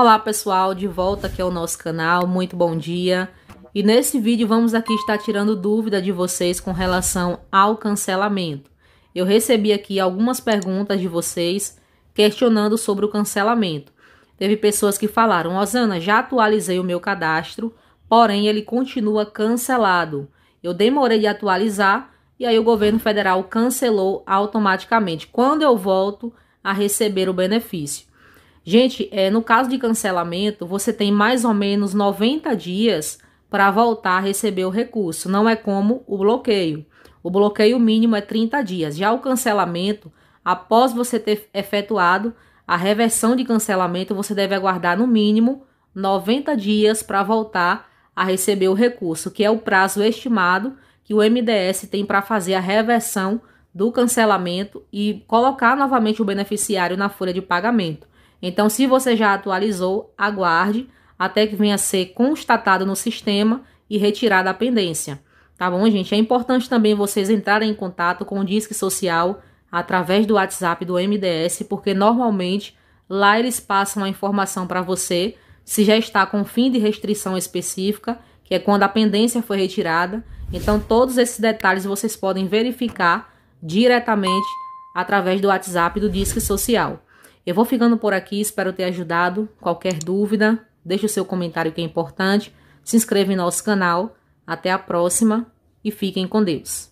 Olá pessoal, de volta aqui ao nosso canal, muito bom dia. E nesse vídeo vamos aqui estar tirando dúvida de vocês com relação ao cancelamento. Eu recebi aqui algumas perguntas de vocês questionando sobre o cancelamento. Teve pessoas que falaram, Osana, já atualizei o meu cadastro, porém ele continua cancelado. Eu demorei de atualizar e aí o governo federal cancelou automaticamente. Quando eu volto a receber o benefício? Gente, é, no caso de cancelamento, você tem mais ou menos 90 dias para voltar a receber o recurso. Não é como o bloqueio. O bloqueio mínimo é 30 dias. Já o cancelamento, após você ter efetuado a reversão de cancelamento, você deve aguardar no mínimo 90 dias para voltar a receber o recurso, que é o prazo estimado que o MDS tem para fazer a reversão do cancelamento e colocar novamente o beneficiário na folha de pagamento. Então, se você já atualizou, aguarde até que venha a ser constatado no sistema e retirada a pendência. Tá bom, gente? É importante também vocês entrarem em contato com o Disque Social através do WhatsApp do MDS, porque normalmente lá eles passam a informação para você se já está com fim de restrição específica, que é quando a pendência foi retirada. Então, todos esses detalhes vocês podem verificar diretamente através do WhatsApp do Disque Social. Eu vou ficando por aqui, espero ter ajudado. Qualquer dúvida, deixe o seu comentário que é importante. Se inscreva em nosso canal. Até a próxima e fiquem com Deus.